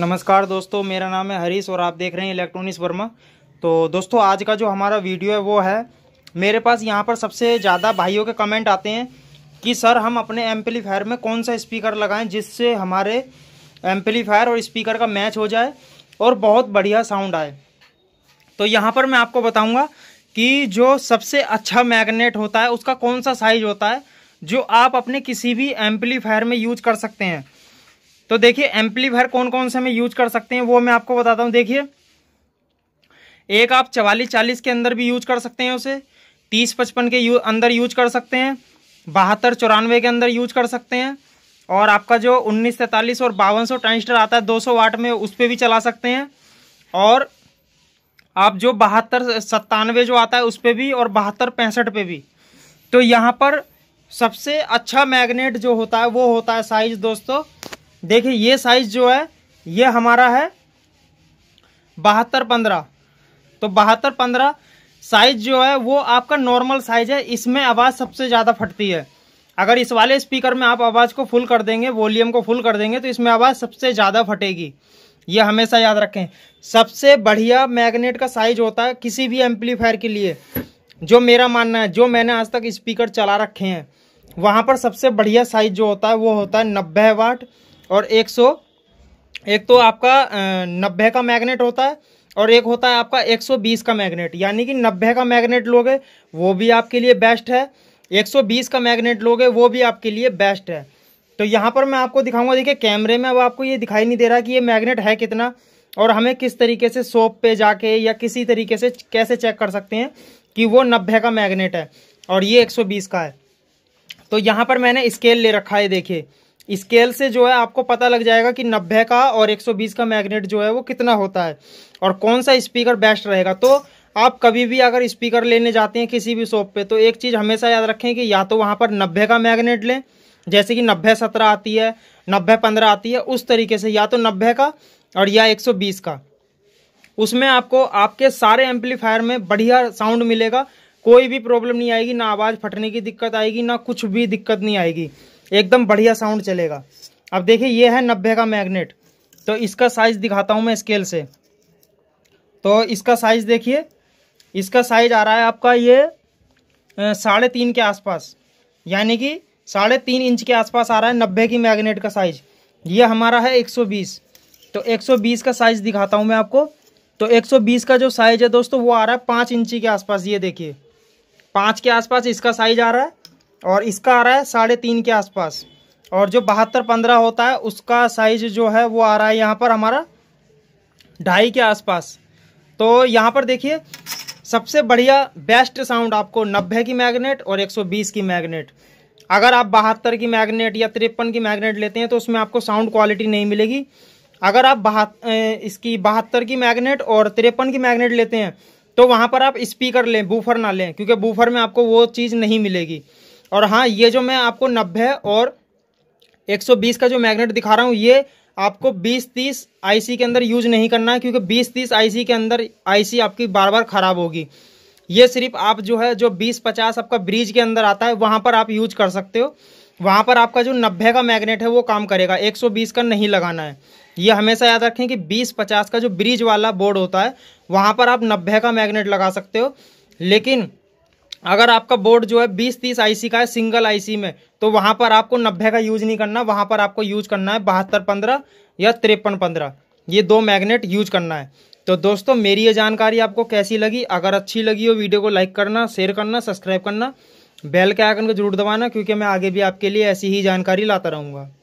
नमस्कार दोस्तों मेरा नाम है हरीश और आप देख रहे हैं इलेक्ट्रॉनिक्स वर्मा तो दोस्तों आज का जो हमारा वीडियो है वो है मेरे पास यहाँ पर सबसे ज़्यादा भाइयों के कमेंट आते हैं कि सर हम अपने एम्पलीफायर में कौन सा स्पीकर लगाएं जिससे हमारे एम्पलीफायर और स्पीकर का मैच हो जाए और बहुत बढ़िया साउंड आए तो यहाँ पर मैं आपको बताऊँगा कि जो सबसे अच्छा मैगनेट होता है उसका कौन सा साइज होता है जो आप अपने किसी भी एम्पलीफायर में यूज कर सकते हैं तो देखिए एम्पलीफायर कौन कौन से हमें यूज कर सकते हैं वो मैं आपको बताता हूँ देखिए एक आप चवालीस चालीस के अंदर भी यूज कर सकते हैं उसे तीस पचपन के यू, अंदर यूज कर सकते हैं बहत्तर चौरानवे के अंदर यूज कर सकते हैं और आपका जो उन्नीस सैंतालीस और बावन सौ ट्रांजिस्टर आता है दो सौ वाट में उस पर भी चला सकते हैं और आप जो बहत्तर सत्तानवे जो आता है उस पर भी और बहत्तर पैंसठ पे भी तो यहाँ पर सबसे अच्छा मैग्नेट जो होता है वो होता है साइज दोस्तों देखिए ये साइज जो है ये हमारा है बहत्तर पंद्रह तो बहत्तर पंद्रह साइज जो है वो आपका नॉर्मल साइज है इसमें आवाज़ सबसे ज़्यादा फटती है अगर इस वाले स्पीकर में आप आवाज़ को फुल कर देंगे वॉल्यूम को फुल कर देंगे तो इसमें आवाज़ सबसे ज़्यादा फटेगी ये हमेशा याद रखें सबसे बढ़िया मैग्नेट का साइज होता है किसी भी एम्पलीफायर के लिए जो मेरा मानना है जो मैंने आज तक स्पीकर चला रखे हैं वहां पर सबसे बढ़िया साइज जो होता है वो होता है नब्बे वाट और एक सौ एक तो आपका नब्बे का मैग्नेट होता है और एक होता है आपका 120 का मैग्नेट यानी कि 90 का मैग्नेट लोगे वो भी आपके लिए बेस्ट है 120 का मैग्नेट लोगे वो भी आपके लिए बेस्ट है तो यहाँ पर मैं आपको दिखाऊंगा देखिए कैमरे में अब आपको ये दिखाई नहीं दे रहा कि ये मैग्नेट है कितना और हमें किस तरीके से सोप पे जाके या किसी तरीके से कैसे चेक कर सकते हैं कि वो नब्बे का मैग्नेट है और ये एक का है तो यहाँ पर मैंने स्केल ले रखा है देखिए स्केल से जो है आपको पता लग जाएगा कि नब्बे का और 120 का मैग्नेट जो है वो कितना होता है और कौन सा स्पीकर बेस्ट रहेगा तो आप कभी भी अगर स्पीकर लेने जाते हैं किसी भी शॉप पे तो एक चीज़ हमेशा याद रखें कि या तो वहाँ पर नब्बे का मैग्नेट लें जैसे कि नब्बे सत्रह आती है नब्बे पंद्रह आती है उस तरीके से या तो नब्बे का और या एक सौ बीस का उसमें आपको आपके सारे एम्पलीफायर में बढ़िया साउंड मिलेगा कोई भी प्रॉब्लम नहीं आएगी ना आवाज़ फटने की दिक्कत आएगी ना कुछ भी दिक्कत नहीं आएगी एकदम बढ़िया साउंड चलेगा अब देखिए ये है नब्बे का मैग्नेट तो इसका साइज़ दिखाता हूँ मैं स्केल से तो इसका साइज़ देखिए इसका साइज़ आ रहा है आपका ये साढ़े तीन के आसपास यानी कि साढ़े तीन इंच के आसपास आ रहा है नब्बे की मैग्नेट का साइज़ ये हमारा है एक सौ बीस तो एक सौ बीस का साइज़ दिखाता हूँ मैं आपको तो एक सौ बीस का जो साइज़ है दोस्तों वो आ रहा है पाँच इंची के आसपास ये देखिए पाँच के आसपास इसका साइज़ आ रहा है और इसका आ रहा है साढ़े तीन के आसपास और जो बहत्तर पंद्रह होता है उसका साइज जो है वो आ रहा है यहाँ पर हमारा ढाई के आसपास तो यहाँ पर देखिए सबसे बढ़िया बेस्ट साउंड आपको नब्बे की मैग्नेट और एक की मैगनेट अगर आप बहत्तर की मैग्नेट या तिरपन की मैग्नेट लेते हैं तो उसमें आपको साउंड क्वालिटी नहीं मिलेगी अगर आप बहा इसकी बहत्तर की मैग्नेट और तिरपन की मैग्नेट लेते हैं तो वहाँ पर आप स्पीकर लें बूफर ना लें क्योंकि बूफर में आपको वो चीज़ नहीं मिलेगी और हाँ ये जो मैं आपको नब्बे और 120 का जो मैग्नेट दिखा रहा हूँ ये आपको 20-30 आईसी के अंदर यूज नहीं करना है क्योंकि 20-30 आईसी के अंदर आईसी आपकी बार बार ख़राब होगी ये सिर्फ आप जो है जो 20-50 आपका ब्रिज के अंदर आता है वहाँ पर आप यूज कर सकते हो वहाँ पर आपका जो नब्बे का मैग्नेट है वो काम करेगा 120 का नहीं लगाना है ये हमेशा याद रखें कि 20-50 का जो ब्रिज वाला बोर्ड होता है वहाँ पर आप नब्बे का मैग्नेट लगा सकते हो लेकिन अगर आपका बोर्ड जो है बीस तीस आईसी का है सिंगल आईसी में तो वहाँ पर आपको नब्बे का यूज नहीं करना वहाँ पर आपको यूज करना है बहत्तर पंद्रह या तिरपन पंद्रह ये दो मैग्नेट यूज करना है तो दोस्तों मेरी ये जानकारी आपको कैसी लगी अगर अच्छी लगी हो वीडियो को लाइक करना शेयर करना सब्सक्राइब करना बेल के आइकन को जरूर दबाना क्योंकि मैं आगे भी आपके लिए ऐसी ही जानकारी लाता रहूँगा